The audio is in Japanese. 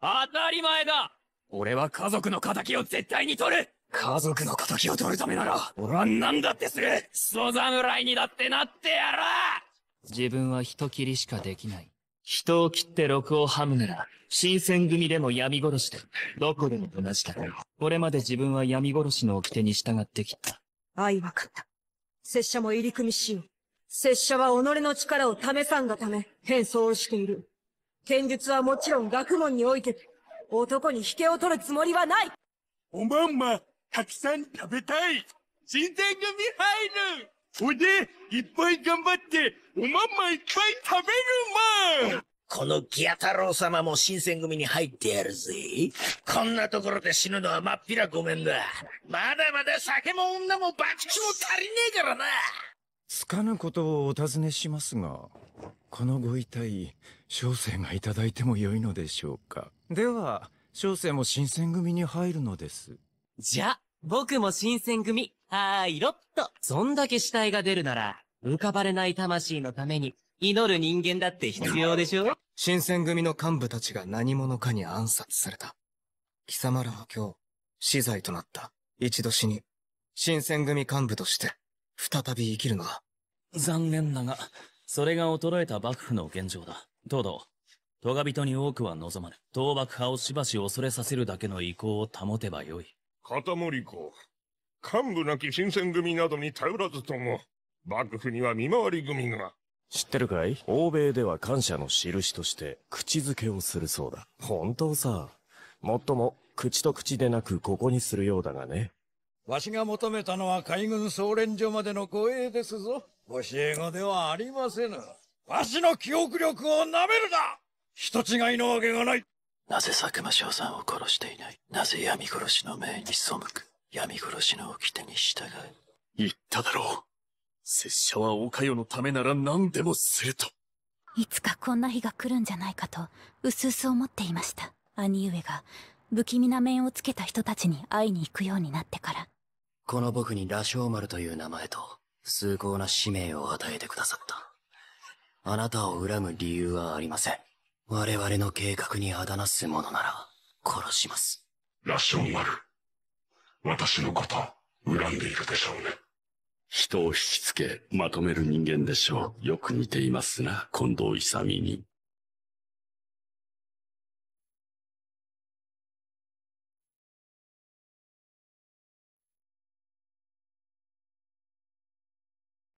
当たり前だ俺は家族の仇を絶対に取る家族の仇を取るためなら、俺は何だってするク侍にだってなってやら自分は人切りしかできない。人を切って禄をはむなら、新選組でも闇殺しで、どこでも同じだ。これまで自分は闇殺しの掟に従ってきた。相分かった。拙者も入り組みしよう。拙者は己の力を試さんがため、変装をしている。剣術はもちろん学問において、男に引けを取るつもりはないおまんま、たくさん食べたい新選組入るおで、いっぱい頑張って、おまんまいっぱい食べるまんこのギア太郎様も新選組に入ってやるぜ。こんなところで死ぬのはまっぴらごめんだ。まだまだ酒も女も博打も足りねえからな。つかぬことをお尋ねしますが、このご遺体、小生がいただいてもよいのでしょうかでは小生も新選組に入るのですじゃ僕も新選組はーいろっとそんだけ死体が出るなら浮かばれない魂のために祈る人間だって必要でしょ新選組の幹部たちが何者かに暗殺された。貴様らは今日、死罪となった。一度死に、新選組幹部として、再び生きるのだ。残念だが、それが衰えた幕府の現状だ。東堂、トガ人に多くは望まぬ。倒幕派をしばし恐れさせるだけの意向を保てばよい。片森公、幹部なき新選組などに頼らずとも、幕府には見回り組が。知ってるかい欧米では感謝の印として口づけをするそうだ。本当さ。もっとも、口と口でなくここにするようだがね。わしが求めたのは海軍総連所までの護衛ですぞ。教え子ではありませぬ。わしの記憶力をなめるな人違いのわけがないなぜ佐久間翔さんを殺していないなぜ闇殺しの命に背く闇殺しの掟に従う言っただろう拙者はおかよのためなら何でもするといつかこんな日が来るんじゃないかとうすうす思っていました兄上が不気味な面をつけた人たちに会いに行くようになってからこの僕に羅生丸という名前と崇高な使命を与えてくださったあなたを恨む理由はありません。我々の計画にあだなすものなら、殺します。ラションマル。私のこと、恨んでいるでしょうね。人を引きつけ、まとめる人間でしょう。よく似ていますな、近藤勇に。